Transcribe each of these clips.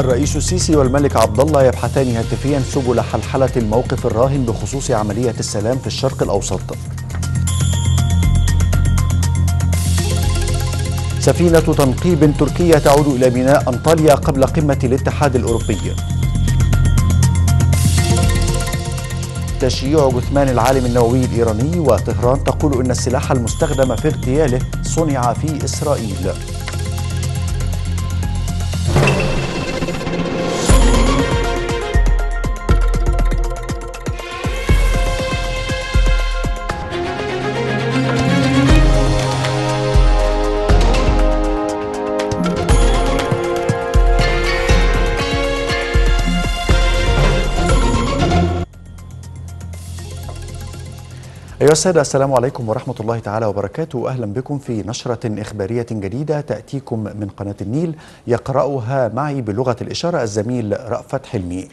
الرئيس السيسي والملك عبد الله يبحثان هاتفيا سبل حلحله الموقف الراهن بخصوص عمليه السلام في الشرق الاوسط. سفينه تنقيب تركيه تعود الى ميناء انطاليا قبل قمه الاتحاد الاوروبي. تشييع جثمان العالم النووي الايراني وطهران تقول ان السلاح المستخدم في اغتياله صنع في اسرائيل. أيها السادة السلام عليكم ورحمة الله تعالى وبركاته أهلا بكم في نشرة إخبارية جديدة تأتيكم من قناة النيل يقرأها معي بلغة الإشارة الزميل رأفت حلمي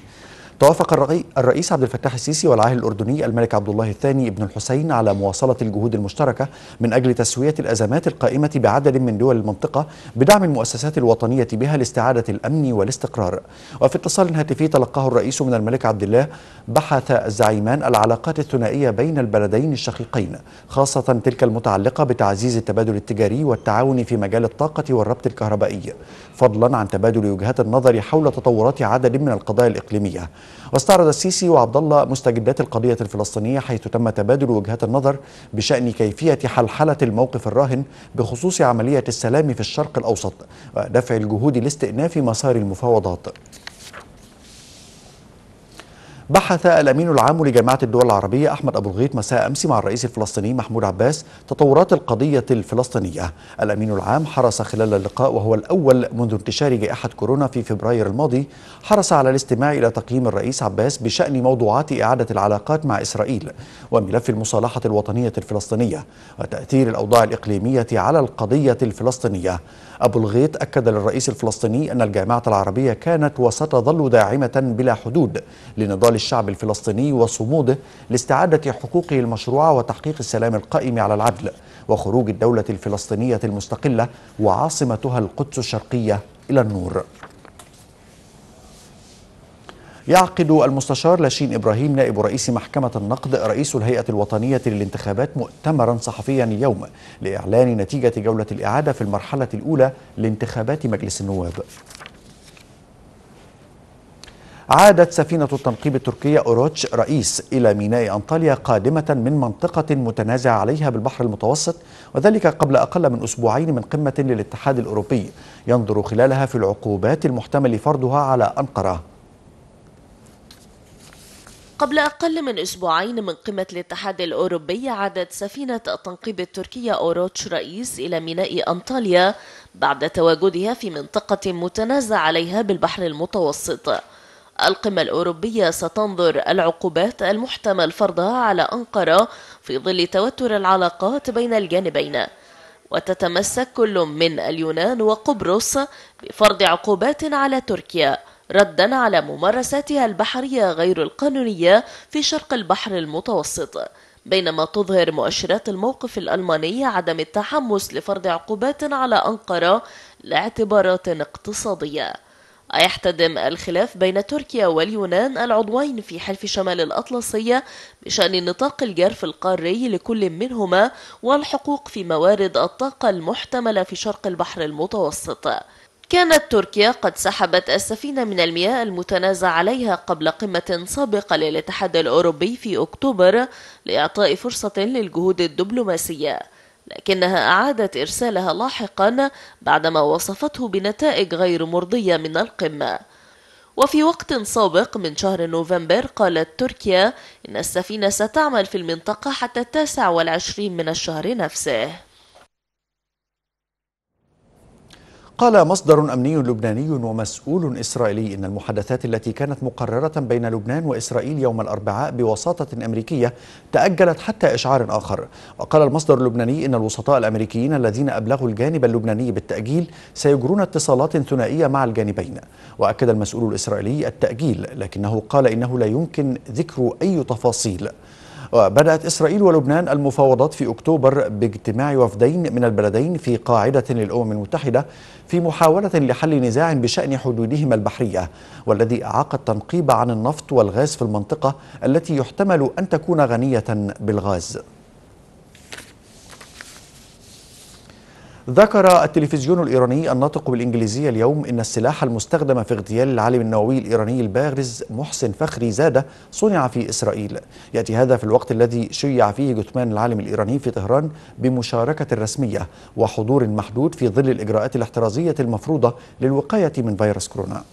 توافق الرئيس عبد الفتاح السيسي والعاهل الأردني الملك عبد الله الثاني ابن الحسين على مواصلة الجهود المشتركة من أجل تسوية الأزمات القائمة بعدد من دول المنطقة بدعم المؤسسات الوطنية بها لاستعادة الأمن والاستقرار وفي اتصال هاتفي تلقاه الرئيس من الملك عبد الله بحث الزعيمان العلاقات الثنائية بين البلدين الشقيقين خاصة تلك المتعلقة بتعزيز التبادل التجاري والتعاون في مجال الطاقة والربط الكهربائي فضلا عن تبادل وجهات النظر حول تطورات عدد من القضايا الإقليمية واستعرض السيسي وعبد الله مستجدات القضية الفلسطينية حيث تم تبادل وجهات النظر بشأن كيفية حلحلة الموقف الراهن بخصوص عملية السلام في الشرق الأوسط ودفع الجهود لاستئناف مسار المفاوضات بحث الأمين العام لجامعة الدول العربية أحمد أبو الغيط مساء أمس مع الرئيس الفلسطيني محمود عباس تطورات القضية الفلسطينية الأمين العام حرص خلال اللقاء وهو الأول منذ انتشار جائحة كورونا في فبراير الماضي حرص على الاستماع إلى تقييم الرئيس عباس بشأن موضوعات إعادة العلاقات مع إسرائيل وملف المصالحة الوطنية الفلسطينية وتأثير الأوضاع الإقليمية على القضية الفلسطينية أبو الغيط أكد للرئيس الفلسطيني أن الجامعة العربية كانت وستظل داعمة بلا حدود لنضال الشعب الفلسطيني وصموده لاستعادة حقوقه المشروعة وتحقيق السلام القائم على العدل وخروج الدولة الفلسطينية المستقلة وعاصمتها القدس الشرقية إلى النور يعقد المستشار لاشين إبراهيم نائب رئيس محكمة النقد رئيس الهيئة الوطنية للانتخابات مؤتمرا صحفيا اليوم لإعلان نتيجة جولة الإعادة في المرحلة الأولى لانتخابات مجلس النواب عادت سفينة التنقيب التركية أوروتش رئيس إلى ميناء أنطاليا قادمة من منطقة متنازع عليها بالبحر المتوسط وذلك قبل أقل من أسبوعين من قمة للاتحاد الأوروبي ينظر خلالها في العقوبات المحتمل فرضها على أنقرة قبل أقل من أسبوعين من قمة الاتحاد الأوروبي عادت سفينة التنقيب التركية أوروتش رئيس إلى ميناء أنطاليا بعد تواجدها في منطقة متنازع عليها بالبحر المتوسط القمة الأوروبية ستنظر العقوبات المحتمل فرضها على أنقرة في ظل توتر العلاقات بين الجانبين وتتمسك كل من اليونان وقبرص بفرض عقوبات على تركيا ردا على ممارساتها البحرية غير القانونية في شرق البحر المتوسط بينما تظهر مؤشرات الموقف الألماني عدم التحمس لفرض عقوبات على أنقرة لاعتبارات اقتصادية أيحتدم الخلاف بين تركيا واليونان العضوين في حلف شمال الأطلسي بشأن نطاق الجرف القاري لكل منهما والحقوق في موارد الطاقة المحتملة في شرق البحر المتوسط كانت تركيا قد سحبت السفينة من المياه المتنازع عليها قبل قمة سابقة للاتحاد الأوروبي في أكتوبر لإعطاء فرصة للجهود الدبلوماسية لكنها أعادت إرسالها لاحقا بعدما وصفته بنتائج غير مرضية من القمة وفي وقت سابق من شهر نوفمبر قالت تركيا إن السفينة ستعمل في المنطقة حتى التاسع والعشرين من الشهر نفسه قال مصدر أمني لبناني ومسؤول إسرائيلي إن المحادثات التي كانت مقررة بين لبنان وإسرائيل يوم الأربعاء بوساطة أمريكية تأجلت حتى إشعار آخر وقال المصدر اللبناني إن الوسطاء الأمريكيين الذين أبلغوا الجانب اللبناني بالتأجيل سيجرون اتصالات ثنائية مع الجانبين وأكد المسؤول الإسرائيلي التأجيل لكنه قال إنه لا يمكن ذكر أي تفاصيل وبدأت إسرائيل ولبنان المفاوضات في أكتوبر باجتماع وفدين من البلدين في قاعدة للأمم المتحدة في محاولة لحل نزاع بشأن حدودهما البحرية والذي أعاق التنقيب عن النفط والغاز في المنطقة التي يحتمل أن تكون غنية بالغاز ذكر التلفزيون الإيراني الناطق بالإنجليزية اليوم إن السلاح المستخدم في اغتيال العالم النووي الإيراني البارز محسن فخري زادة صنع في إسرائيل يأتي هذا في الوقت الذي شيع فيه جثمان العالم الإيراني في طهران بمشاركة رسمية وحضور محدود في ظل الإجراءات الاحترازية المفروضة للوقاية من فيروس كورونا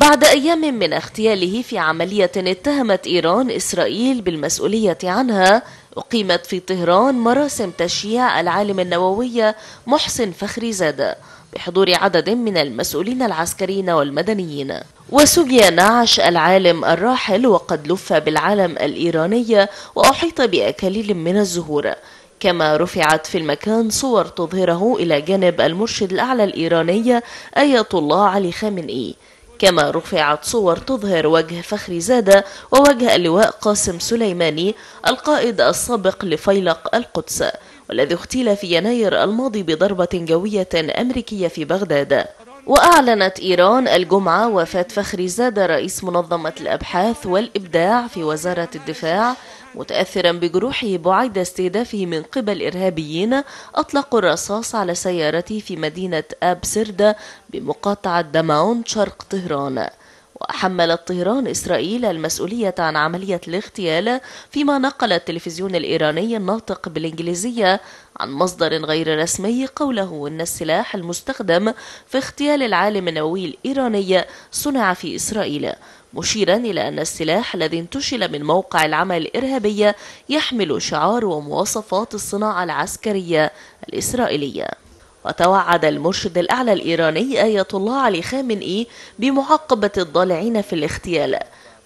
بعد أيام من اغتياله في عملية اتهمت إيران إسرائيل بالمسؤولية عنها أقيمت في طهران مراسم تشييع العالم النووي محسن فخري زادة بحضور عدد من المسؤولين العسكريين والمدنيين وسجي نعش العالم الراحل وقد لف بالعالم الإيراني وأحيط بأكاليل من الزهور كما رفعت في المكان صور تظهره إلى جانب المرشد الأعلى الإيراني آية الله علي خامنئي كما رفعت صور تظهر وجه فخري زادة ووجه اللواء قاسم سليماني القائد السابق لفيلق القدس والذي اغتيل في يناير الماضي بضربة جوية أمريكية في بغداد وأعلنت إيران الجمعة وفاة فخري زادة رئيس منظمة الأبحاث والإبداع في وزارة الدفاع متأثرا بجروحه بعيد استهدافه من قبل إرهابيين أطلقوا الرصاص على سيارته في مدينة أب سردة بمقاطعة دماون شرق طهران وحملت طهران إسرائيل المسؤولية عن عملية الاغتيال فيما نقل التلفزيون الإيراني الناطق بالإنجليزية عن مصدر غير رسمي قوله أن السلاح المستخدم في اغتيال العالم النووي الإيراني صنع في إسرائيل مشيرا إلى أن السلاح الذي انتشل من موقع العمل الإرهابية يحمل شعار ومواصفات الصناعة العسكرية الإسرائيلية وتوعد المرشد الأعلى الإيراني آية الله علي خامنئي بمعاقبة الضالعين في الاغتيال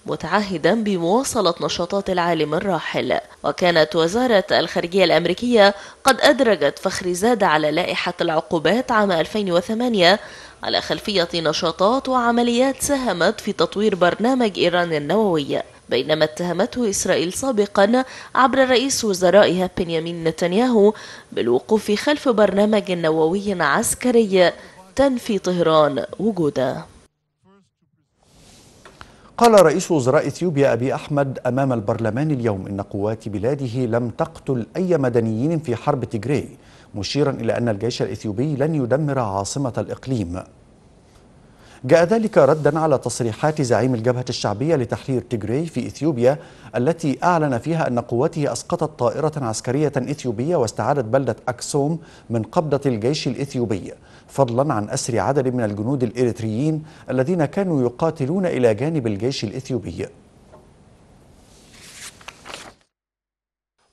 متعهدا بمواصلة نشاطات العالم الراحل وكانت وزارة الخارجية الأمريكية قد أدرجت فخري زاد على لائحة العقوبات عام 2008 على خلفية نشاطات وعمليات ساهمت في تطوير برنامج إيران النووي بينما اتهمته إسرائيل سابقا عبر رئيس وزرائها بنيامين نتنياهو بالوقوف خلف برنامج نووي عسكري تنفي طهران وجوده قال رئيس وزراء اثيوبيا ابي احمد امام البرلمان اليوم ان قوات بلاده لم تقتل اي مدنيين في حرب تجري مشيرا إلى أن الجيش الإثيوبي لن يدمر عاصمة الإقليم جاء ذلك ردا على تصريحات زعيم الجبهة الشعبية لتحرير تيغراي في إثيوبيا التي أعلن فيها أن قواته أسقطت طائرة عسكرية إثيوبية واستعادت بلدة أكسوم من قبضة الجيش الإثيوبي فضلا عن أسر عدد من الجنود الإريتريين الذين كانوا يقاتلون إلى جانب الجيش الإثيوبي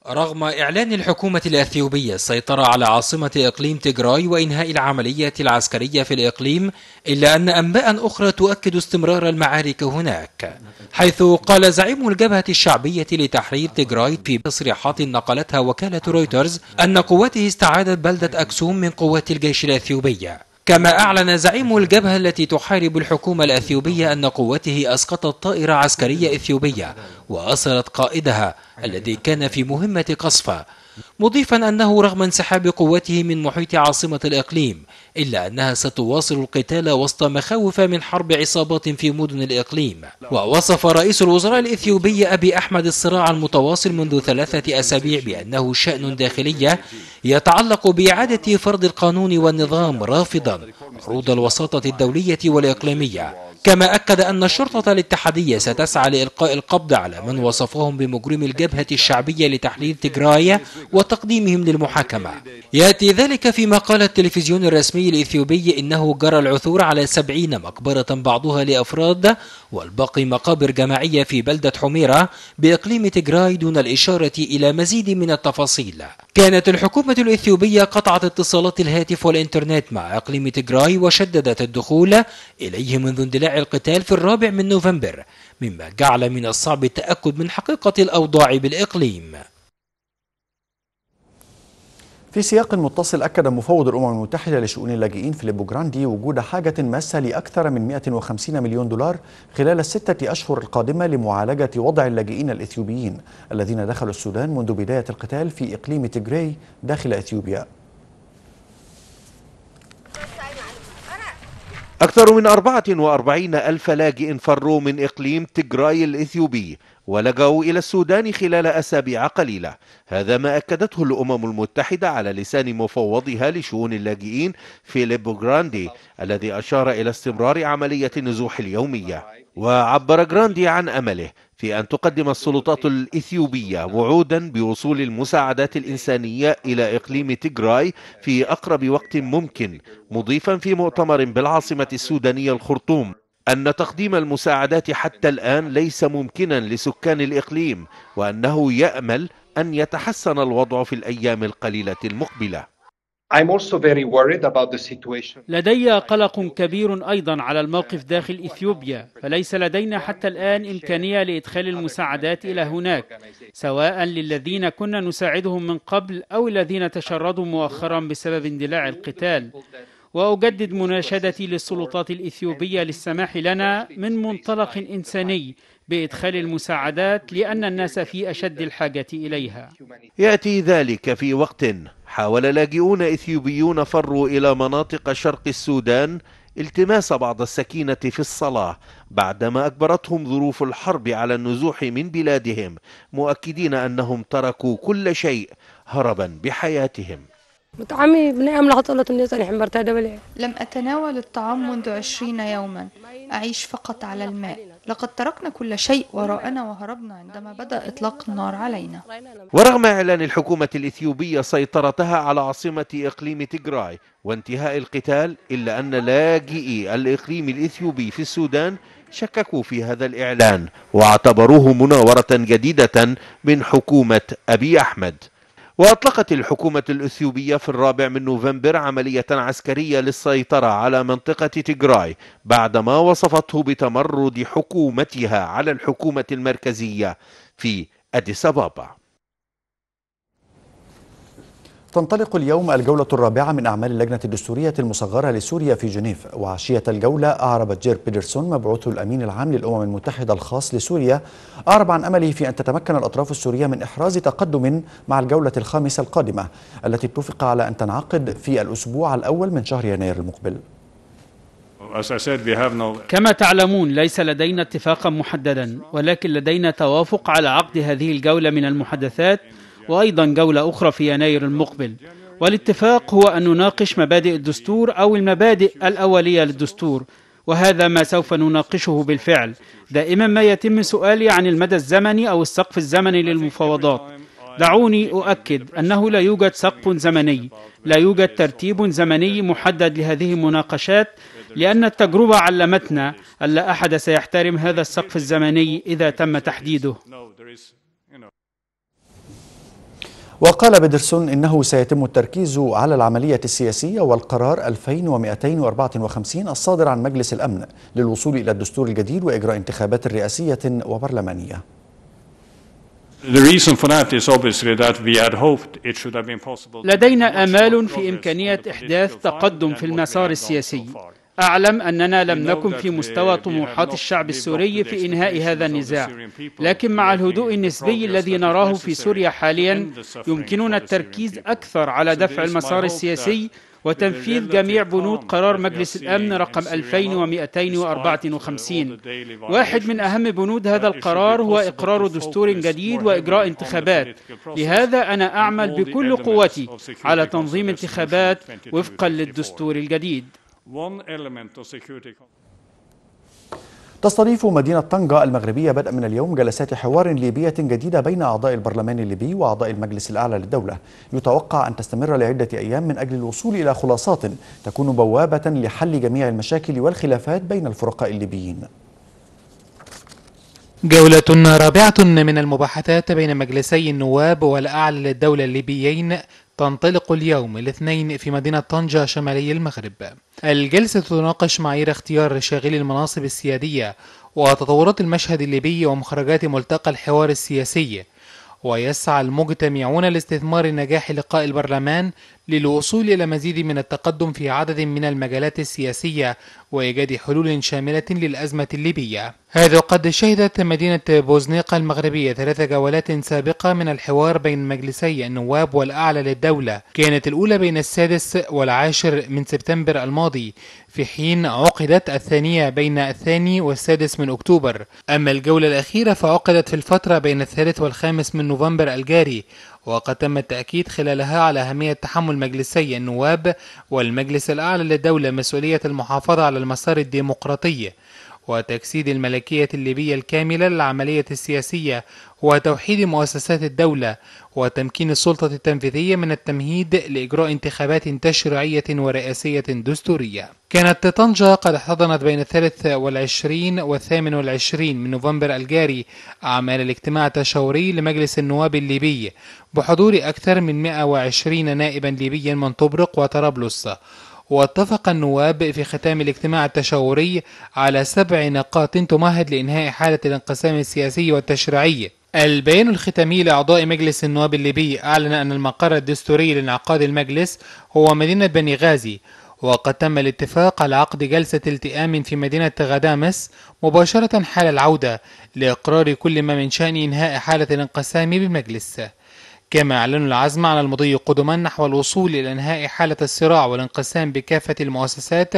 رغم إعلان الحكومة الأثيوبية السيطرة على عاصمة إقليم تجراي وإنهاء العملية العسكرية في الإقليم إلا أن أنباء أخرى تؤكد استمرار المعارك هناك حيث قال زعيم الجبهة الشعبية لتحرير تجراي في تصريحات نقلتها وكالة رويترز أن قواته استعادت بلدة أكسوم من قوات الجيش الأثيوبية كما أعلن زعيم الجبهة التي تحارب الحكومة الأثيوبية أن قوته أسقطت طائرة عسكرية إثيوبية وأسرت قائدها الذي كان في مهمة قصفة مضيفا أنه رغم انسحاب قوته من محيط عاصمة الإقليم إلا أنها ستواصل القتال وسط مخاوف من حرب عصابات في مدن الإقليم ووصف رئيس الوزراء الإثيوبي أبي أحمد الصراع المتواصل منذ ثلاثة أسابيع بأنه شأن داخلي يتعلق بإعادة فرض القانون والنظام رافضا عروض الوساطة الدولية والإقليمية كما أكد أن الشرطة الاتحادية ستسعى لإلقاء القبض على من وصفهم بمجرم الجبهة الشعبية لتحليل تجراية وتقديمهم للمحاكمة يأتي ذلك فيما قال التلفزيون الرسمي الإثيوبي إنه جرى العثور على سبعين مقبرة بعضها لأفراد والباقي مقابر جماعية في بلدة حميرة بإقليم تجراي دون الإشارة إلى مزيد من التفاصيل كانت الحكومة الإثيوبية قطعت اتصالات الهاتف والإنترنت مع إقليم تجراي وشددت الدخول إليه منذ اندلاع القتال في الرابع من نوفمبر مما جعل من الصعب التأكد من حقيقة الأوضاع بالإقليم في سياق متصل أكد مفوض الأمم المتحدة لشؤون اللاجئين فيليبو جراندي وجود حاجة ماسة لأكثر من 150 مليون دولار خلال الستة أشهر القادمة لمعالجة وضع اللاجئين الإثيوبيين الذين دخلوا السودان منذ بداية القتال في إقليم تجري داخل إثيوبيا أكثر من 44 ألف لاجئ فروا من إقليم تجراي الإثيوبي ولجأوا إلى السودان خلال أسابيع قليلة هذا ما أكدته الأمم المتحدة على لسان مفوضها لشؤون اللاجئين فيليبو جراندي الذي أشار إلى استمرار عملية النزوح اليومية وعبر جراندي عن أمله في أن تقدم السلطات الإثيوبية وعودا بوصول المساعدات الإنسانية إلى إقليم تيغراي في أقرب وقت ممكن مضيفا في مؤتمر بالعاصمة السودانية الخرطوم أن تقديم المساعدات حتى الآن ليس ممكنا لسكان الإقليم وأنه يأمل أن يتحسن الوضع في الأيام القليلة المقبلة لدي قلق كبير أيضا على الموقف داخل إثيوبيا فليس لدينا حتى الآن إمكانية لإدخال المساعدات إلى هناك سواء للذين كنا نساعدهم من قبل أو الذين تشردوا مؤخرا بسبب اندلاع القتال وأجدد مناشدتي للسلطات الإثيوبية للسماح لنا من منطلق إنساني بإدخال المساعدات لأن الناس في أشد الحاجة إليها يأتي ذلك في وقت حاول لاجئون إثيوبيون فروا إلى مناطق شرق السودان التماس بعض السكينة في الصلاة بعدما أجبرتهم ظروف الحرب على النزوح من بلادهم مؤكدين أنهم تركوا كل شيء هربا بحياتهم طعامي بنعم لها الله الناس أنا حمرتها دولة لم أتناول الطعام منذ عشرين يوما أعيش فقط على الماء لقد تركنا كل شيء وراءنا وهربنا عندما بدأ إطلاق النار علينا ورغم إعلان الحكومة الإثيوبية سيطرتها على عاصمة إقليم تجراي وانتهاء القتال إلا أن لاجئي الإقليم الإثيوبي في السودان شككوا في هذا الإعلان واعتبروه مناورة جديدة من حكومة أبي أحمد وأطلقت الحكومة الأثيوبية في الرابع من نوفمبر عملية عسكرية للسيطرة على منطقة تيغراي بعدما وصفته بتمرد حكومتها على الحكومة المركزية في أديس أبابا تنطلق اليوم الجولة الرابعة من أعمال اللجنة الدستورية المصغرة لسوريا في جنيف وعشية الجولة أعرب جير بيدرسون مبعوث الأمين العام للأمم المتحدة الخاص لسوريا أعرب عن أمله في أن تتمكن الأطراف السورية من إحراز تقدم مع الجولة الخامسة القادمة التي اتفق على أن تنعقد في الأسبوع الأول من شهر يناير المقبل كما تعلمون ليس لدينا اتفاقا محددا ولكن لدينا توافق على عقد هذه الجولة من المحادثات يعني. وأيضا جولة أخرى في يناير المقبل والاتفاق هو أن نناقش مبادئ الدستور أو المبادئ الأولية للدستور وهذا ما سوف نناقشه بالفعل دائما ما يتم سؤالي عن المدى الزمني أو السقف الزمني للمفاوضات دعوني أؤكد أنه لا يوجد سقف زمني لا يوجد ترتيب زمني محدد لهذه المناقشات لأن التجربة علمتنا أن لا أحد سيحترم هذا السقف الزمني إذا تم تحديده وقال بيدرسون إنه سيتم التركيز على العملية السياسية والقرار 2254 الصادر عن مجلس الأمن للوصول إلى الدستور الجديد وإجراء انتخابات رئاسية وبرلمانية لدينا آمال في إمكانية إحداث تقدم في المسار السياسي أعلم أننا لم نكن في مستوى طموحات الشعب السوري في إنهاء هذا النزاع لكن مع الهدوء النسبي الذي نراه في سوريا حاليا يمكننا التركيز أكثر على دفع المسار السياسي وتنفيذ جميع بنود قرار مجلس الأمن رقم 2254 واحد من أهم بنود هذا القرار هو إقرار دستور جديد وإجراء انتخابات لهذا أنا أعمل بكل قوتي على تنظيم انتخابات وفقا للدستور الجديد تستضيف مدينة طنجة المغربية بدءا من اليوم جلسات حوار ليبية جديدة بين أعضاء البرلمان الليبي وأعضاء المجلس الأعلى للدولة يتوقع أن تستمر لعدة أيام من أجل الوصول إلى خلاصات تكون بوابة لحل جميع المشاكل والخلافات بين الفرقاء الليبيين جولة رابعة من المباحثات بين مجلسي النواب والأعلى للدولة الليبيين تنطلق اليوم الاثنين في مدينة طنجة شمالي المغرب الجلسة تناقش معايير اختيار شاغلي المناصب السيادية وتطورات المشهد الليبي ومخرجات ملتقى الحوار السياسي ويسعى المجتمعون لاستثمار نجاح لقاء البرلمان للوصول إلى مزيد من التقدم في عدد من المجالات السياسية وإيجاد حلول شاملة للأزمة الليبية هذا قد شهدت مدينة بوزنيقة المغربية ثلاث جولات سابقة من الحوار بين مجلسي النواب والأعلى للدولة كانت الأولى بين السادس والعاشر من سبتمبر الماضي في حين عقدت الثانية بين الثاني والسادس من أكتوبر أما الجولة الأخيرة فعقدت في الفترة بين الثالث والخامس من نوفمبر الجاري وقد تم التأكيد خلالها على أهمية تحمل مجلسي النواب والمجلس الأعلى للدولة مسؤولية المحافظة على المسار الديمقراطي وتجسيد الملكية الليبية الكاملة للعملية السياسية وتوحيد مؤسسات الدولة وتمكين السلطة التنفيذية من التمهيد لإجراء انتخابات تشريعية ورئاسية دستورية كانت طنجة قد احتضنت بين الثالث والعشرين والثامن والعشرين من نوفمبر الجاري أعمال الاجتماع التشاوري لمجلس النواب الليبي بحضور أكثر من 120 نائبا ليبيا من طبرق وطرابلس واتفق النواب في ختام الاجتماع التشاوري على سبع نقاط تمهد لإنهاء حالة الانقسام السياسي والتشريعي البيان الختامي لأعضاء مجلس النواب الليبي أعلن أن المقر الدستوري لانعقاد المجلس هو مدينة بني غازي وقد تم الاتفاق على عقد جلسة التئام في مدينة غدامس مباشرة حال العودة لإقرار كل ما من شأن إنهاء حالة الانقسام بالمجلس كما أعلنوا العزم على المضي قدما نحو الوصول إلى إنهاء حالة الصراع والانقسام بكافة المؤسسات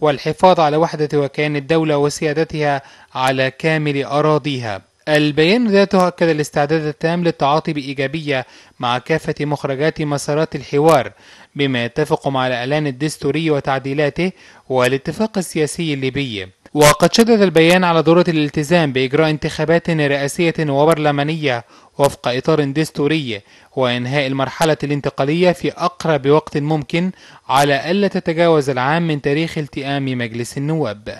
والحفاظ على وحدة وكيان الدولة وسيادتها على كامل أراضيها البيان ذاته أكد الاستعداد التام للتعاطي بإيجابية مع كافة مخرجات مسارات الحوار بما يتفق مع الإعلان الدستوري وتعديلاته والاتفاق السياسي الليبي وقد شدد البيان على ضرورة الالتزام بإجراء انتخابات رئاسية وبرلمانية وفق إطار دستوري وإنهاء المرحلة الانتقالية في أقرب وقت ممكن على ألا تتجاوز العام من تاريخ التئام مجلس النواب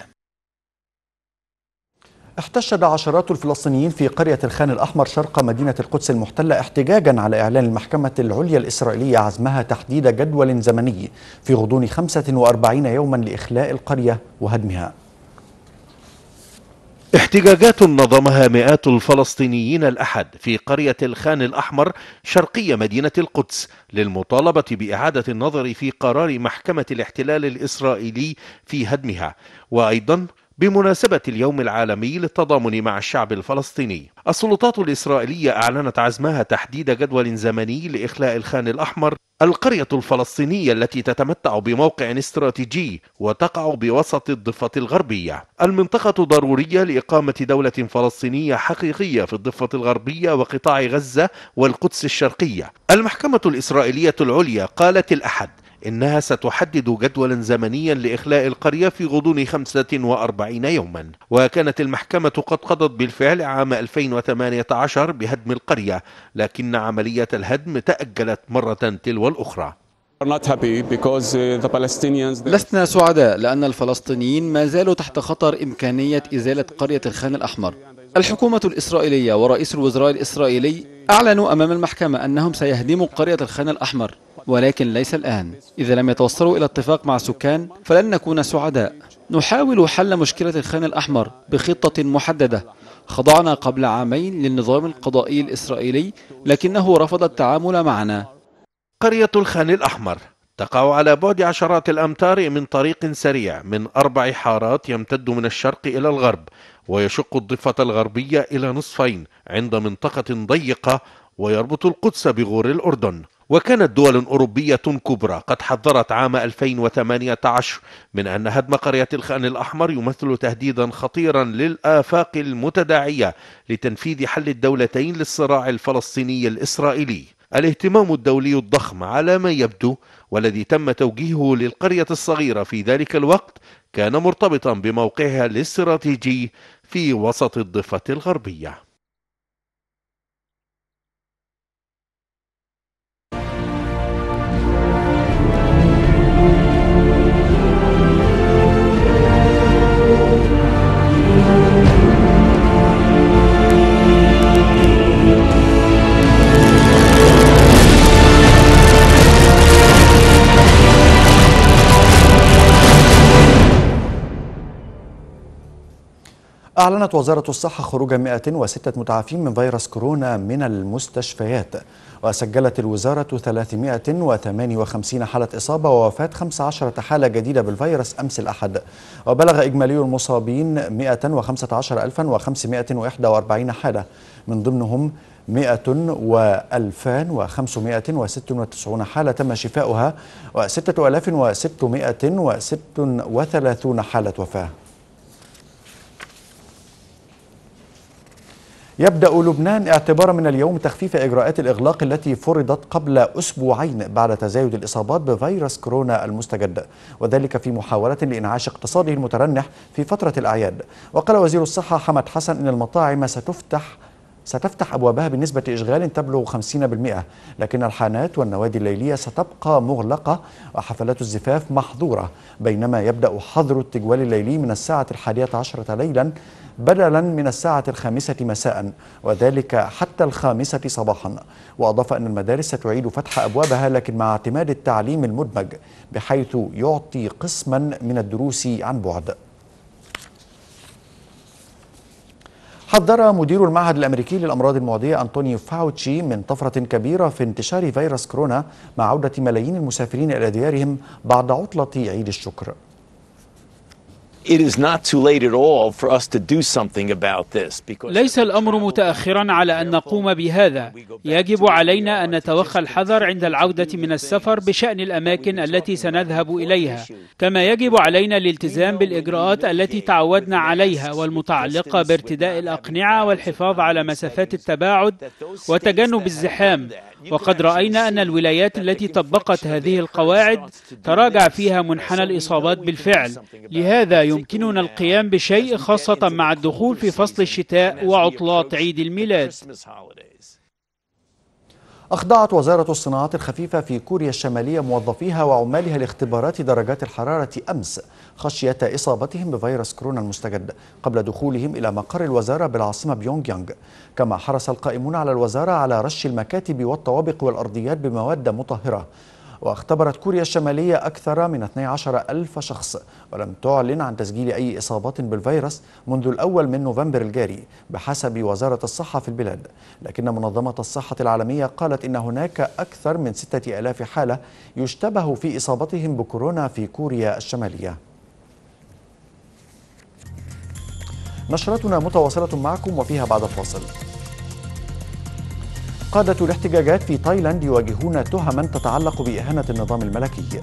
احتشد عشرات الفلسطينيين في قرية الخان الأحمر شرق مدينة القدس المحتلة احتجاجا على إعلان المحكمة العليا الإسرائيلية عزمها تحديد جدول زمني في غضون 45 يوما لإخلاء القرية وهدمها احتجاجات نظمها مئات الفلسطينيين الأحد في قرية الخان الأحمر شرقي مدينة القدس للمطالبة بإعادة النظر في قرار محكمة الاحتلال الإسرائيلي في هدمها وأيضا بمناسبة اليوم العالمي للتضامن مع الشعب الفلسطيني السلطات الإسرائيلية أعلنت عزمها تحديد جدول زمني لإخلاء الخان الأحمر القرية الفلسطينية التي تتمتع بموقع استراتيجي وتقع بوسط الضفة الغربية. المنطقة ضرورية لإقامة دولة فلسطينية حقيقية في الضفة الغربية وقطاع غزة والقدس الشرقية. المحكمة الإسرائيلية العليا قالت الأحد إنها ستحدد جدولا زمنيا لإخلاء القرية في غضون 45 يوما وكانت المحكمة قد قضت بالفعل عام 2018 بهدم القرية لكن عملية الهدم تأجلت مرة تلو الأخرى uh, لسنا سعداء لأن الفلسطينيين ما زالوا تحت خطر إمكانية إزالة قرية الخان الأحمر الحكومة الإسرائيلية ورئيس الوزراء الإسرائيلي أعلنوا أمام المحكمة أنهم سيهدموا قرية الخان الأحمر ولكن ليس الآن إذا لم يتوصلوا إلى اتفاق مع السكان فلن نكون سعداء نحاول حل مشكلة الخان الأحمر بخطة محددة خضعنا قبل عامين للنظام القضائي الإسرائيلي لكنه رفض التعامل معنا قرية الخان الأحمر تقع على بعد عشرات الأمتار من طريق سريع من أربع حارات يمتد من الشرق إلى الغرب ويشق الضفة الغربية إلى نصفين عند منطقة ضيقة ويربط القدس بغور الأردن وكانت دول أوروبية كبرى قد حذرت عام 2018 من أن هدم قرية الخان الأحمر يمثل تهديدا خطيرا للآفاق المتداعية لتنفيذ حل الدولتين للصراع الفلسطيني الإسرائيلي الاهتمام الدولي الضخم على ما يبدو والذي تم توجيهه للقرية الصغيرة في ذلك الوقت كان مرتبطا بموقعها الاستراتيجي في وسط الضفة الغربية أعلنت وزارة الصحة خروج 106 متعافين من فيروس كورونا من المستشفيات وسجلت الوزارة 358 حالة إصابة ووفاة 15 حالة جديدة بالفيروس أمس الأحد وبلغ إجمالي المصابين 115541 حالة من ضمنهم 102596 حالة تم شفاؤها و6636 حالة وفاة يبدأ لبنان اعتبارا من اليوم تخفيف إجراءات الإغلاق التي فرضت قبل أسبوعين بعد تزايد الإصابات بفيروس كورونا المستجد وذلك في محاولة لإنعاش اقتصاده المترنح في فترة الأعياد وقال وزير الصحة حمد حسن أن المطاعم ستفتح ستفتح أبوابها بنسبة إشغال تبلغ 50% لكن الحانات والنوادي الليلية ستبقى مغلقة وحفلات الزفاف محظورة بينما يبدأ حظر التجوال الليلي من الساعة الحادية عشرة ليلاً بدلا من الساعة الخامسة مساء وذلك حتى الخامسة صباحا وأضاف أن المدارس ستعيد فتح أبوابها لكن مع اعتماد التعليم المدمج بحيث يعطي قسما من الدروس عن بعد حذر مدير المعهد الأمريكي للأمراض المعدية أنطونيو فاوتشي من طفرة كبيرة في انتشار فيروس كورونا مع عودة ملايين المسافرين إلى ديارهم بعد عطلة عيد الشكر ليس الأمر متأخرا على أن نقوم بهذا يجب علينا أن نتوخى الحذر عند العودة من السفر بشأن الأماكن التي سنذهب إليها كما يجب علينا الالتزام بالإجراءات التي تعودنا عليها والمتعلقة بارتداء الأقنعة والحفاظ على مسافات التباعد وتجنب الزحام وقد رأينا أن الولايات التي طبقت هذه القواعد تراجع فيها منحنى الإصابات بالفعل لهذا يمكننا آه، القيام بشيء خاصة مع الدخول في فصل الشتاء وعطلات عيد الميلاد أخضعت وزارة الصناعات الخفيفة في كوريا الشمالية موظفيها وعمالها لاختبارات درجات الحرارة أمس خشية إصابتهم بفيروس كورونا المستجد قبل دخولهم إلى مقر الوزارة بالعاصمة بيونغ يانغ كما حرص القائمون على الوزارة على رش المكاتب والطوابق والأرضيات بمواد مطهرة واختبرت كوريا الشمالية أكثر من 12 ألف شخص ولم تعلن عن تسجيل أي إصابات بالفيروس منذ الأول من نوفمبر الجاري بحسب وزارة الصحة في البلاد لكن منظمة الصحة العالمية قالت إن هناك أكثر من 6000 حالة يشتبه في إصابتهم بكورونا في كوريا الشمالية نشرتنا متواصلة معكم وفيها بعد الفاصل قادة الاحتجاجات في تايلاند يواجهون تهما تتعلق بإهانة النظام الملكي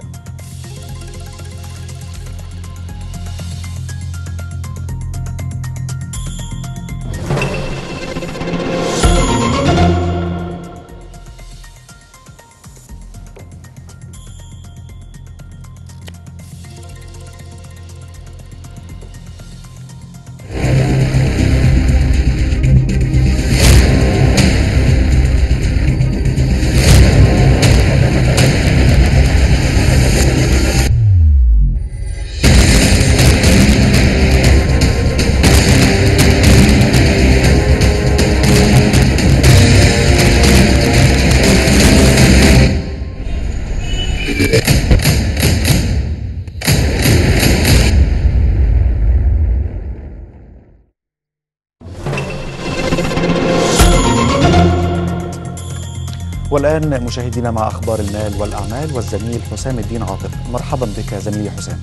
نبدأ مشاهدينا مع أخبار المال والأعمال والزميل حسام الدين عاطف مرحبا بك زميلي حسام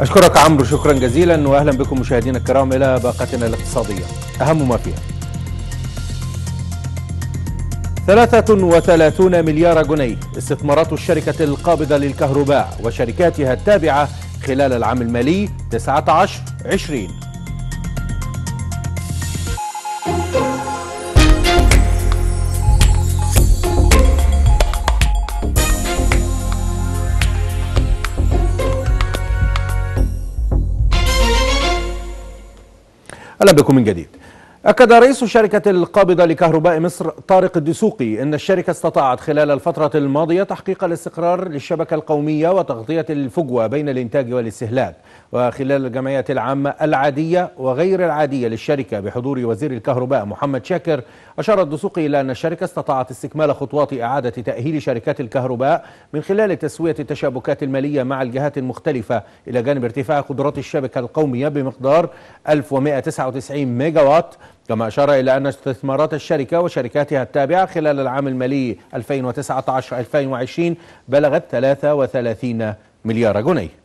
أشكرك عمرو شكرا جزيلا وأهلا بكم مشاهدينا الكرام إلى باقتنا الاقتصادية أهم ما فيها 33 مليار جنيه استثمارات الشركة القابضة للكهرباء وشركاتها التابعة خلال العام المالي 19 20 أهلا بكم من جديد أكد رئيس شركة القابضة لكهرباء مصر طارق الدسوقي أن الشركة استطاعت خلال الفترة الماضية تحقيق الاستقرار للشبكة القومية وتغطية الفجوة بين الإنتاج والاستهلاك وخلال الجمعيات العامة العادية وغير العادية للشركة بحضور وزير الكهرباء محمد شاكر أشار الدسوقي إلى أن الشركة استطاعت استكمال خطوات إعادة تأهيل شركات الكهرباء من خلال تسوية التشابكات المالية مع الجهات المختلفة إلى جانب ارتفاع قدرات الشبكة القومية بمقدار 1199 ميجا وات كما أشار إلى أن استثمارات الشركة وشركاتها التابعة خلال العام المالي 2019-2020 بلغت 33 مليار جنيه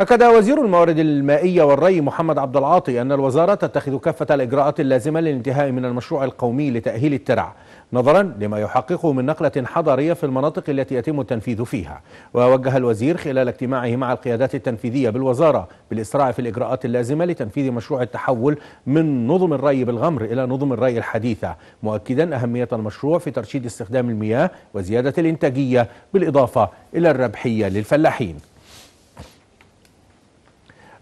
أكد وزير الموارد المائية والري محمد عبد العاطي أن الوزارة تتخذ كافة الإجراءات اللازمة للانتهاء من المشروع القومي لتأهيل الترع نظرا لما يحققه من نقلة حضارية في المناطق التي يتم التنفيذ فيها ووجه الوزير خلال اجتماعه مع القيادات التنفيذية بالوزارة بالإسراع في الإجراءات اللازمة لتنفيذ مشروع التحول من نظم الري بالغمر إلى نظم الري الحديثة مؤكدا أهمية المشروع في ترشيد استخدام المياه وزيادة الإنتاجية بالإضافة إلى الربحية للفلاحين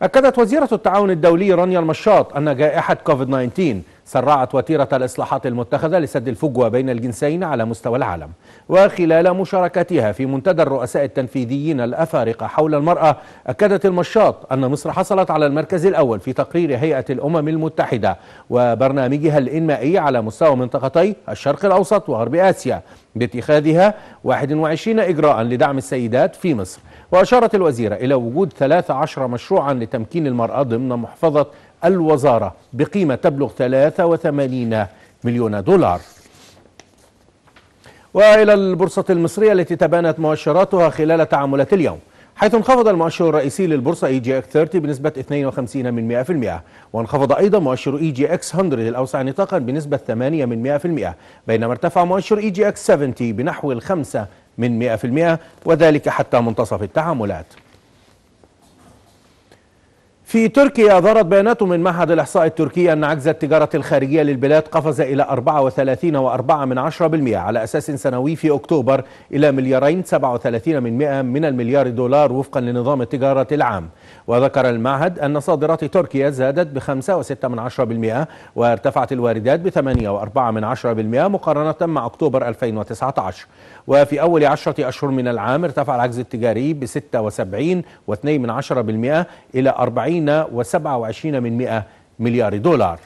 أكدت وزيرة التعاون الدولي رانيا المشاط أن جائحة كوفيد 19 سرعت وتيرة الإصلاحات المتخذة لسد الفجوة بين الجنسين على مستوى العالم وخلال مشاركتها في منتدى الرؤساء التنفيذيين الأفارقة حول المرأة أكدت المشاط أن مصر حصلت على المركز الأول في تقرير هيئة الأمم المتحدة وبرنامجها الإنمائي على مستوى منطقتي الشرق الأوسط وغرب آسيا باتخاذها 21 إجراء لدعم السيدات في مصر وأشارت الوزيرة إلى وجود 13 مشروعا لتمكين المرأة ضمن محفظة الوزارة بقيمة تبلغ 83 مليون دولار وإلى البورصة المصرية التي تبانت مؤشراتها خلال تعاملات اليوم حيث انخفض المؤشر الرئيسي للبورصة اي جي اك 30 بنسبة 52 من 100% وانخفض أيضا مؤشر اي e جي اكس 100 الأوسع نطاقا بنسبة 8 من 100% بينما ارتفع مؤشر اي جي اكس 70 بنحو 5 من 100% وذلك حتى منتصف التعاملات في تركيا ظهرت بيانات من معهد الإحصاء التركي أن عجز التجارة الخارجية للبلاد قفز إلى 34.4 على أساس سنوي في أكتوبر إلى مليارين 37 من 100 من المليار دولار وفقا لنظام التجارة العام وذكر المعهد أن صادرات تركيا زادت ب 5.6% وارتفعت الواردات ب 8.4% مقارنة مع أكتوبر 2019 وفي أول عشرة أشهر من العام ارتفع العجز التجاري ب 76.2% إلى 40.27 مليار دولار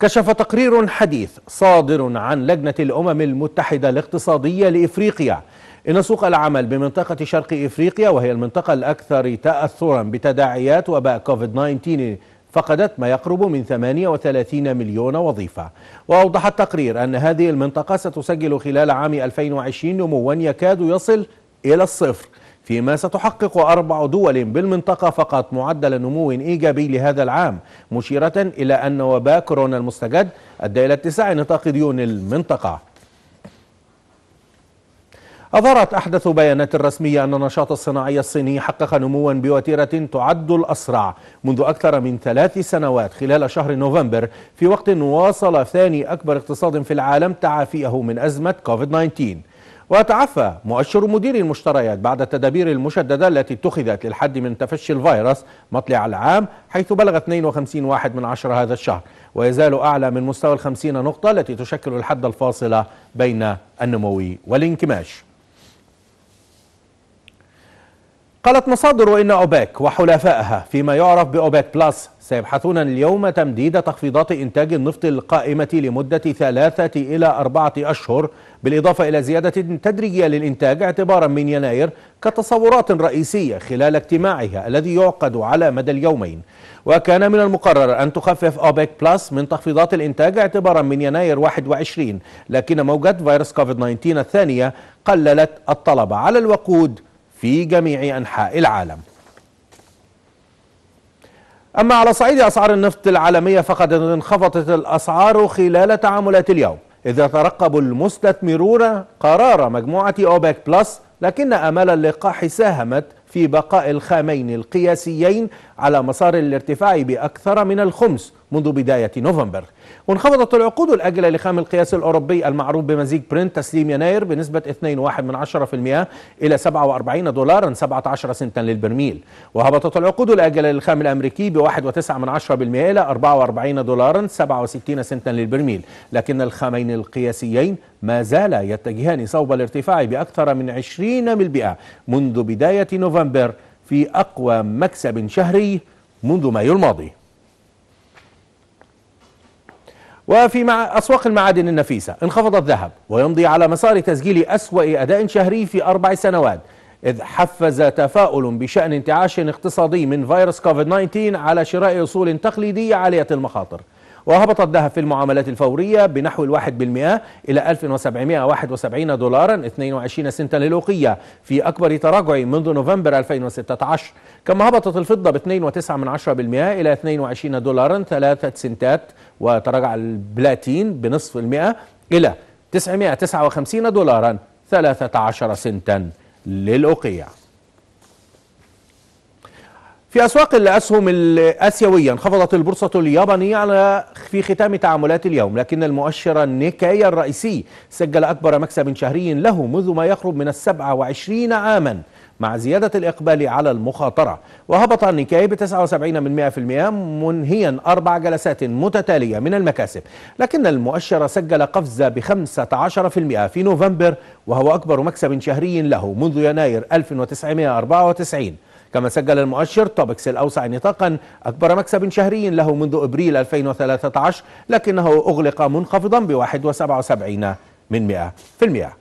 كشف تقرير حديث صادر عن لجنة الأمم المتحدة الاقتصادية لإفريقيا إن سوق العمل بمنطقة شرق إفريقيا وهي المنطقة الأكثر تأثرا بتداعيات وباء كوفيد 19 فقدت ما يقرب من 38 مليون وظيفة وأوضح التقرير أن هذه المنطقة ستسجل خلال عام 2020 نموا يكاد يصل إلى الصفر فيما ستحقق أربع دول بالمنطقة فقط معدل نمو إيجابي لهذا العام مشيرة إلى أن وباء كورونا المستجد أدى إلى اتساع نطاق ديون المنطقة أظهرت أحدث بيانات رسمية أن النشاط الصناعي الصيني حقق نموا بوتيرة تعد الأسرع منذ أكثر من ثلاث سنوات خلال شهر نوفمبر في وقت واصل ثاني أكبر اقتصاد في العالم تعافيه من أزمة كوفيد-19 وتعفى مؤشر مدير المشتريات بعد التدابير المشددة التي اتخذت للحد من تفشي الفيروس مطلع العام حيث بلغ 52 واحد من عشر هذا الشهر ويزال أعلى من مستوى الخمسين نقطة التي تشكل الحد الفاصلة بين النمو والانكماش قالت مصادر إن أوباك وحلفائها فيما يعرف بأوباك بلس سيبحثون اليوم تمديد تخفيضات إنتاج النفط القائمة لمدة ثلاثة إلى أربعة أشهر بالإضافة إلى زيادة تدريجية للإنتاج اعتبارا من يناير كتصورات رئيسية خلال اجتماعها الذي يعقد على مدى اليومين وكان من المقرر أن تخفف أوبك بلس من تخفيضات الإنتاج اعتبارا من يناير 21 لكن موجة فيروس كوفيد 19 الثانية قللت الطلب على الوقود في جميع أنحاء العالم أما على صعيد أسعار النفط العالمية فقد انخفضت الأسعار خلال تعاملات اليوم إذا ترقب المستثمرون قرار مجموعة أوبك بلس لكن آمال اللقاح ساهمت في بقاء الخامين القياسيين على مسار الارتفاع بأكثر من الخمس منذ بداية نوفمبر وانخفضت العقود الأجلة لخام القياس الأوروبي المعروف بمزيج برنت تسليم يناير بنسبة 2.1% إلى 47 دولارا 17 سنتا للبرميل وهبطت العقود الأجلة للخام الأمريكي ب 1.9% إلى 44 دولارا 67 سنتا للبرميل لكن الخامين القياسيين ما زالا يتجهان صوب الارتفاع بأكثر من 20 بالمئة منذ بداية نوفمبر في أقوى مكسب شهري منذ مايو الماضي وفي مع أسواق المعادن النفيسة انخفض الذهب ويمضي على مسار تسجيل أسوأ أداء شهري في أربع سنوات إذ حفز تفاؤل بشأن انتعاش اقتصادي من فيروس كوفيد 19 على شراء أصول تقليدية عالية المخاطر وهبط الذهب في المعاملات الفورية بنحو الواحد بالمئة إلى 1771 دولارا 22 سنتا للأوقية في أكبر تراجع منذ نوفمبر 2016 كما هبطت الفضة ب 2.9 من إلى 22 دولارا 3 سنتات وتراجع البلاتين بنصف المئة إلى 959 دولارا 13 سنتا للأوقية في أسواق الأسهم الآسيوية انخفضت البورصة اليابانية على في ختام تعاملات اليوم لكن المؤشر النيكاي الرئيسي سجل أكبر مكسب شهري له منذ ما يقرب من السبعة وعشرين عاما مع زيادة الإقبال على المخاطرة وهبط النيكاي ب 79% منهيا أربع جلسات متتالية من المكاسب لكن المؤشر سجل قفزة ب 15% في نوفمبر وهو أكبر مكسب شهري له منذ يناير 1994 كما سجل المؤشر توبكس الأوسع نطاقا أكبر مكسب شهري له منذ أبريل 2013 لكنه أغلق منخفضا ب 1.77 من 100 في المئة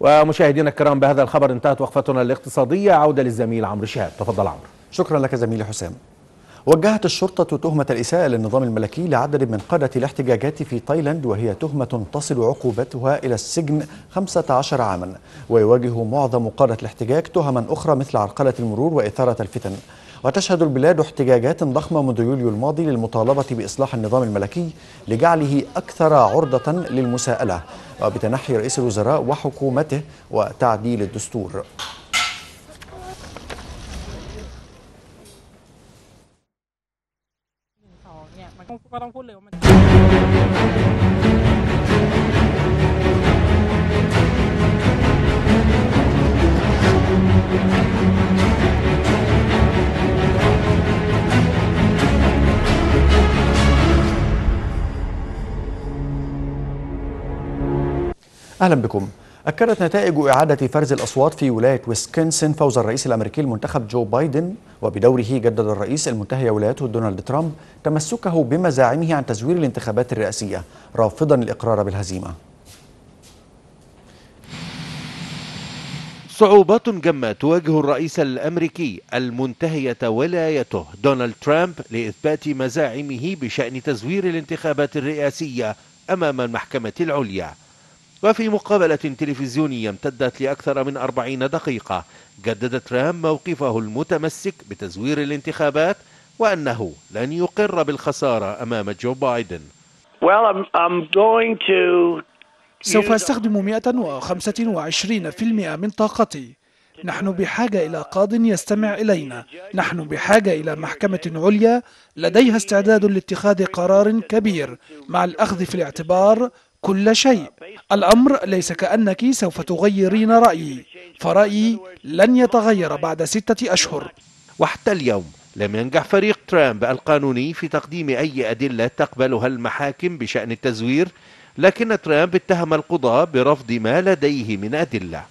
ومشاهدينا الكرام بهذا الخبر انتهت وقفتنا الاقتصادية عودة للزميل عمرو شهاب تفضل عمرو شكرا لك زميلي حسام وجهت الشرطة تهمة الإساءة للنظام الملكي لعدد من قادة الاحتجاجات في تايلاند وهي تهمة تصل عقوبتها إلى السجن 15 عاما ويواجه معظم قادة الاحتجاج تهما أخرى مثل عرقلة المرور وإثارة الفتن وتشهد البلاد احتجاجات ضخمة منذ يوليو الماضي للمطالبة بإصلاح النظام الملكي لجعله أكثر عرضة للمساءلة وبتنحي رئيس الوزراء وحكومته وتعديل الدستور قرنفل اهلا بكم أكدت نتائج إعادة فرز الأصوات في ولاية ويسكنسن فوز الرئيس الأمريكي المنتخب جو بايدن وبدوره جدد الرئيس المنتهي ولايته دونالد ترامب تمسكه بمزاعمه عن تزوير الانتخابات الرئاسية رافضا الإقرار بالهزيمة صعوبات جمة تواجه الرئيس الأمريكي المنتهية ولايته دونالد ترامب لإثبات مزاعمه بشأن تزوير الانتخابات الرئاسية أمام المحكمة العليا وفي مقابلة تلفزيونية امتدت لأكثر من أربعين دقيقة جدد ترامب موقفه المتمسك بتزوير الانتخابات وأنه لن يقر بالخسارة أمام جو بايدن سوف أستخدم 125% من طاقتي نحن بحاجة إلى قاض يستمع إلينا نحن بحاجة إلى محكمة عليا لديها استعداد لاتخاذ قرار كبير مع الأخذ في الاعتبار كل شيء الأمر ليس كأنك سوف تغيرين رأيي فرأيي لن يتغير بعد ستة أشهر وحتى اليوم لم ينجح فريق ترامب القانوني في تقديم أي أدلة تقبلها المحاكم بشأن التزوير لكن ترامب اتهم القضاة برفض ما لديه من أدلة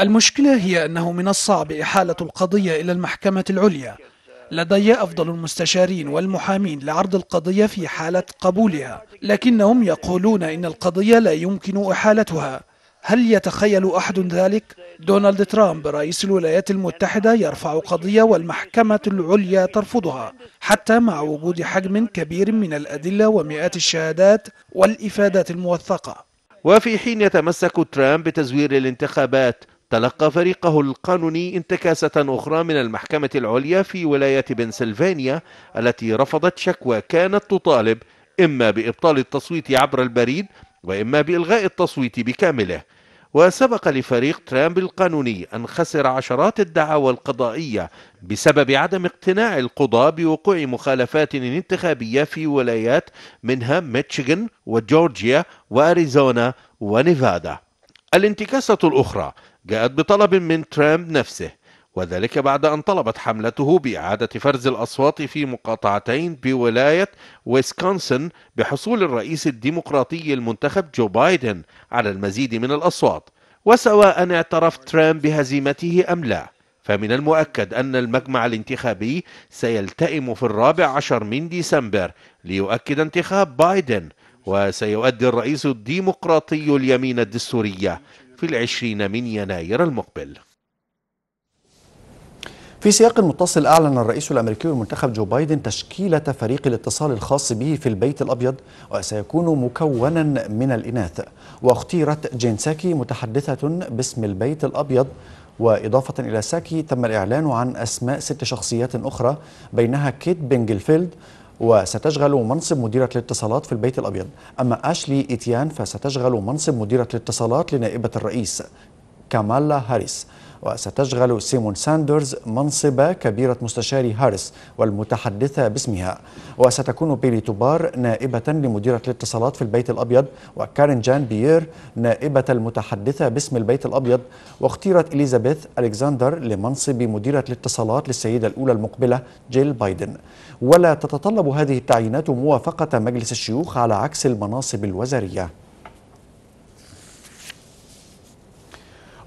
المشكلة هي أنه من الصعب إحالة القضية إلى المحكمة العليا لدي أفضل المستشارين والمحامين لعرض القضية في حالة قبولها لكنهم يقولون إن القضية لا يمكن إحالتها هل يتخيل أحد ذلك؟ دونالد ترامب رئيس الولايات المتحدة يرفع قضية والمحكمة العليا ترفضها حتى مع وجود حجم كبير من الأدلة ومئات الشهادات والإفادات الموثقة وفي حين يتمسك ترامب بتزوير الانتخابات تلقى فريقه القانوني انتكاسة أخرى من المحكمة العليا في ولاية بنسلفانيا التي رفضت شكوى كانت تطالب إما بإبطال التصويت عبر البريد وإما بإلغاء التصويت بكامله وسبق لفريق ترامب القانوني أن خسر عشرات الدعاوى القضائية بسبب عدم اقتناع القضاة بوقوع مخالفات انتخابية في ولايات منها ميتشيغن وجورجيا وأريزونا ونيفادا الانتكاسة الأخرى جاءت بطلب من ترامب نفسه وذلك بعد أن طلبت حملته بإعادة فرز الأصوات في مقاطعتين بولاية ويسكونسن بحصول الرئيس الديمقراطي المنتخب جو بايدن على المزيد من الأصوات وسواء اعترف ترامب بهزيمته أم لا فمن المؤكد أن المجمع الانتخابي سيلتئم في الرابع عشر من ديسمبر ليؤكد انتخاب بايدن وسيؤدي الرئيس الديمقراطي اليمين الدستورية في العشرين من يناير المقبل في سياق متصل أعلن الرئيس الأمريكي المنتخب جو بايدن تشكيلة فريق الاتصال الخاص به في البيت الأبيض وسيكون مكونا من الإناث واختيرت جين ساكي متحدثة باسم البيت الأبيض وإضافة إلى ساكي تم الإعلان عن أسماء ست شخصيات أخرى بينها كيت بنجلفيلد وستشغل منصب مديرة الاتصالات في البيت الأبيض أما أشلي إتيان فستشغل منصب مديرة الاتصالات لنائبة الرئيس كامالا هاريس وستشغل سيمون ساندرز منصب كبيرة مستشاري هاريس والمتحدثة باسمها وستكون بيلي توبار نائبة لمديرة الاتصالات في البيت الأبيض وكارين جان بيير نائبة المتحدثة باسم البيت الأبيض واختيرت إليزابيث ألكسندر لمنصب مديرة الاتصالات للسيدة الأولى المقبلة جيل بايدن ولا تتطلب هذه التعيينات موافقة مجلس الشيوخ على عكس المناصب الوزارية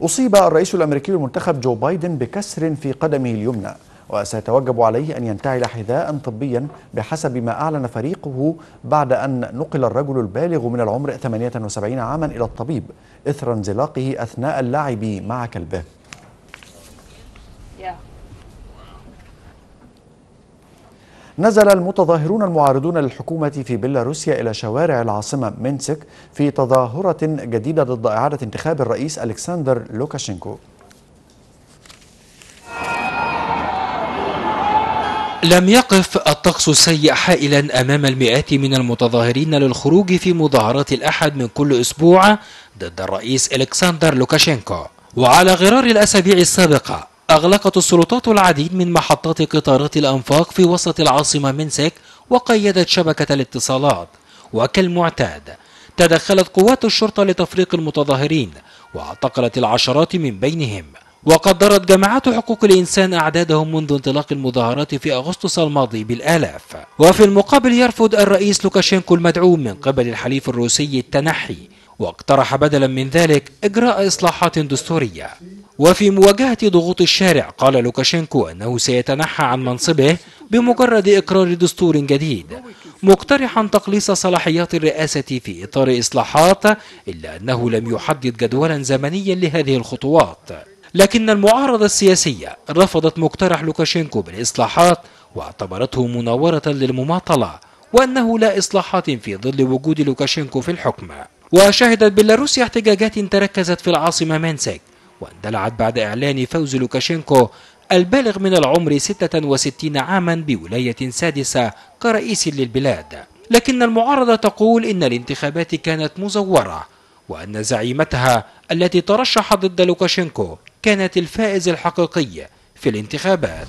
أصيب الرئيس الأمريكي المنتخب جو بايدن بكسر في قدمه اليمنى وسيتوجب عليه أن ينتعل حذاء طبيا بحسب ما أعلن فريقه بعد أن نقل الرجل البالغ من العمر 78 عاما إلى الطبيب إثر انزلاقه أثناء اللعب مع كلبه نزل المتظاهرون المعارضون للحكومة في بيلاروسيا إلى شوارع العاصمة مينسك في تظاهرة جديدة ضد إعادة انتخاب الرئيس ألكسندر لوكاشينكو لم يقف الطقس السيء حائلا أمام المئات من المتظاهرين للخروج في مظاهرات الأحد من كل أسبوع ضد الرئيس إلكسندر لوكاشينكو وعلى غرار الأسابيع السابقة أغلقت السلطات العديد من محطات قطارات الأنفاق في وسط العاصمة منسك وقيدت شبكة الاتصالات وكالمعتاد تدخلت قوات الشرطة لتفريق المتظاهرين واعتقلت العشرات من بينهم وقدرت جماعات حقوق الإنسان أعدادهم منذ انطلاق المظاهرات في أغسطس الماضي بالآلاف وفي المقابل يرفض الرئيس لوكاشينكو المدعوم من قبل الحليف الروسي التنحي واقترح بدلا من ذلك إجراء إصلاحات دستورية وفي مواجهة ضغوط الشارع قال لوكاشينكو أنه سيتنحى عن منصبه بمجرد إقرار دستور جديد مقترحا تقليص صلاحيات الرئاسة في إطار إصلاحات إلا أنه لم يحدد جدولا زمنيا لهذه الخطوات لكن المعارضة السياسية رفضت مقترح لوكاشينكو بالإصلاحات واعتبرته مناورة للمماطلة وأنه لا إصلاحات في ظل وجود لوكاشينكو في الحكم وشهدت بيلاروسيا احتجاجات تركزت في العاصمة مينسك واندلعت بعد إعلان فوز لوكاشينكو البالغ من العمر 66 عاما بولاية سادسة كرئيس للبلاد لكن المعارضة تقول إن الانتخابات كانت مزورة وأن زعيمتها التي ترشح ضد لوكاشينكو كانت الفائز الحقيقي في الانتخابات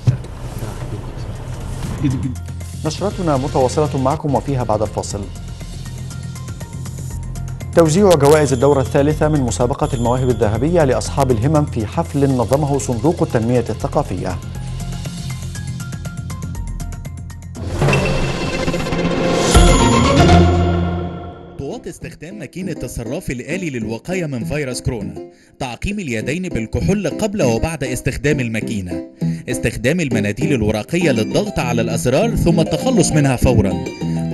نشرتنا متواصلة معكم وفيها بعد الفاصل توزيع جوائز الدورة الثالثة من مسابقة المواهب الذهبية لأصحاب الهمم في حفل نظمه صندوق التنمية الثقافية استخدام ماكينة الصراف الآلي للوقاية من فيروس كورونا تعقيم اليدين بالكحول قبل وبعد استخدام الماكينة استخدام المناديل الورقية للضغط على الأزرار ثم التخلص منها فورا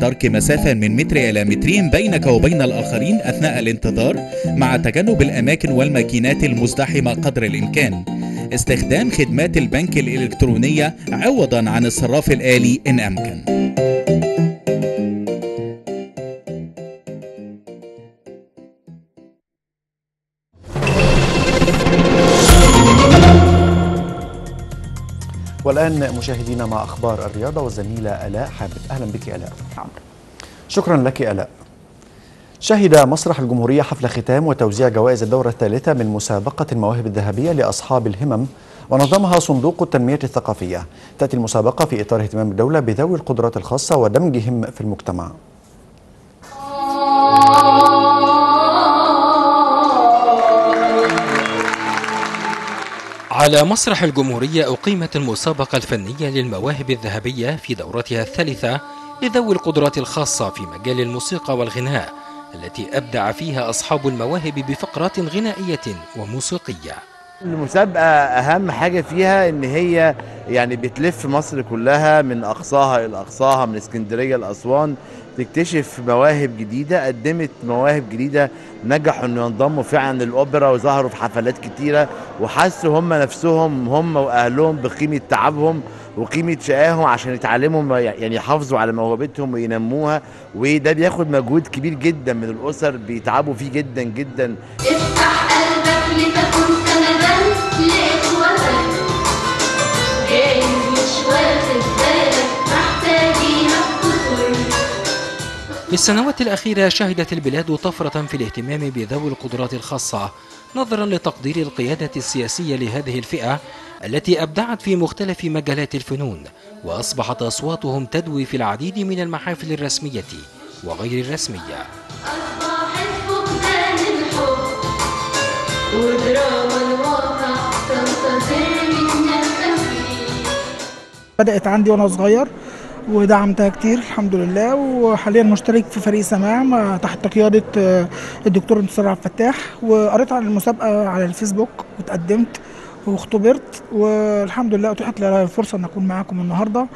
ترك مسافة من متر إلى مترين بينك وبين الآخرين أثناء الانتظار مع تجنب الأماكن والماكينات المزدحمة قدر الإمكان استخدام خدمات البنك الإلكترونية عوضا عن الصراف الآلي إن أمكن والآن مشاهدينا مع أخبار الرياضة والزميلة ألاء حامد أهلا بك ألاء نعم. شكرا لك ألاء شهد مسرح الجمهورية حفل ختام وتوزيع جوائز الدورة الثالثة من مسابقة المواهب الذهبية لأصحاب الهمم ونظمها صندوق التنمية الثقافية تأتي المسابقة في إطار اهتمام الدولة بذوي القدرات الخاصة ودمجهم في المجتمع على مسرح الجمهورية أقيمت المسابقة الفنية للمواهب الذهبية في دورتها الثالثة لذوي القدرات الخاصة في مجال الموسيقى والغناء التي أبدع فيها أصحاب المواهب بفقرات غنائية وموسيقية المسابقة أهم حاجة فيها إن هي يعني بتلف مصر كلها من أقصاها إلى أقصاها من اسكندرية لأسوان تكتشف مواهب جديدة قدمت مواهب جديدة نجحوا انه ينضموا فعلا للأوبرا وظهروا في حفلات كتيرة وحسوا هم نفسهم هم وأهلهم بقيمة تعبهم وقيمة شقاهم عشان يتعلموا يعني يحافظوا على موهبتهم وينموها وده بياخد مجهود كبير جدا من الأسر بيتعبوا فيه جدا جدا افتح قلبك في السنوات الأخيرة شهدت البلاد طفرة في الاهتمام بذوي القدرات الخاصة نظرا لتقدير القيادة السياسية لهذه الفئة التي أبدعت في مختلف مجالات الفنون وأصبحت أصواتهم تدوي في العديد من المحافل الرسمية وغير الرسمية بدأت عندي وأنا صغير ودعمتها كتير الحمد لله وحاليا مشترك في فريق سماع آه، تحت قياده آه، الدكتور انتصار عبد الفتاح وقريت عن المسابقه على الفيسبوك وتقدمت واختبرت والحمد لله اتيحت لي الفرصه ان اكون معاكم النهارده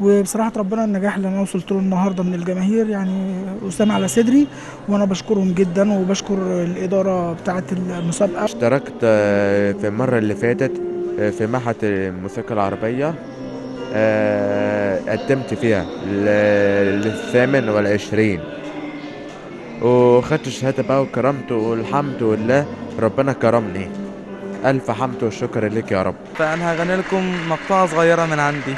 وبصراحه ربنا النجاح اللي انا وصلت له النهارده من الجماهير يعني وسام على صدري وانا بشكرهم جدا وبشكر الاداره بتاعه المسابقه اشتركت آه، في المره اللي فاتت في معهد الموسيقى العربيه آه، قدمت فيها للثامن والعشرين وخدت الشهادة بقى وكرمت والحمد لله ربنا كرمني ألف حمد وشكر لك يا رب فأنا هغني لكم مقطوعة صغيرة من عندي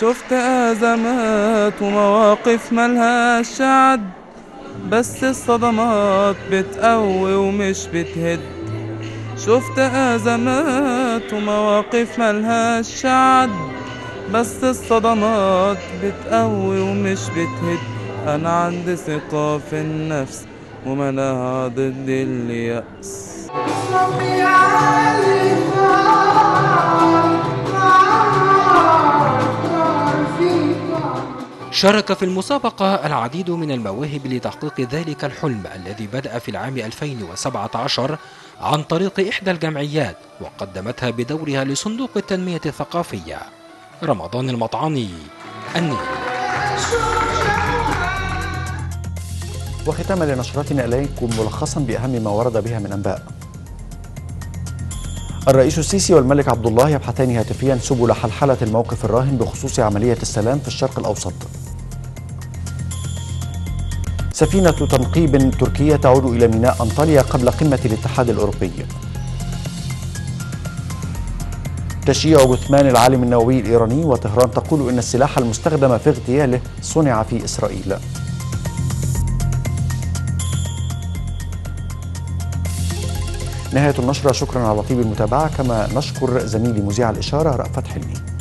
شفت أزمات ومواقف ملهاش عد بس الصدمات بتقوي ومش بتهد شفت أزمات ومواقف ملهاش عد بس الصدمات بتقوي ومش بتهد أنا عندي ثقة في النفس ومناعة ضد اليأس شارك في المسابقة العديد من المواهب لتحقيق ذلك الحلم الذي بدأ في العام 2017 عن طريق إحدى الجمعيات وقدمتها بدورها لصندوق التنمية الثقافية رمضان المطعمي النيل وختاما لنشرتنا إليكم ملخصا بأهم ما ورد بها من أنباء الرئيس السيسي والملك عبد الله يبحثان هاتفيا سبل حلحلة الموقف الراهن بخصوص عملية السلام في الشرق الأوسط سفينة تنقيب تركية تعود إلى ميناء أنطاليا قبل قمة الاتحاد الأوروبي تشييع جثمان العالم النووي الإيراني وطهران تقول إن السلاح المستخدم في اغتياله صنع في إسرائيل نهاية النشرة شكرا على طيب المتابعة كما نشكر زميلي مذيع الإشارة رأفت حلمي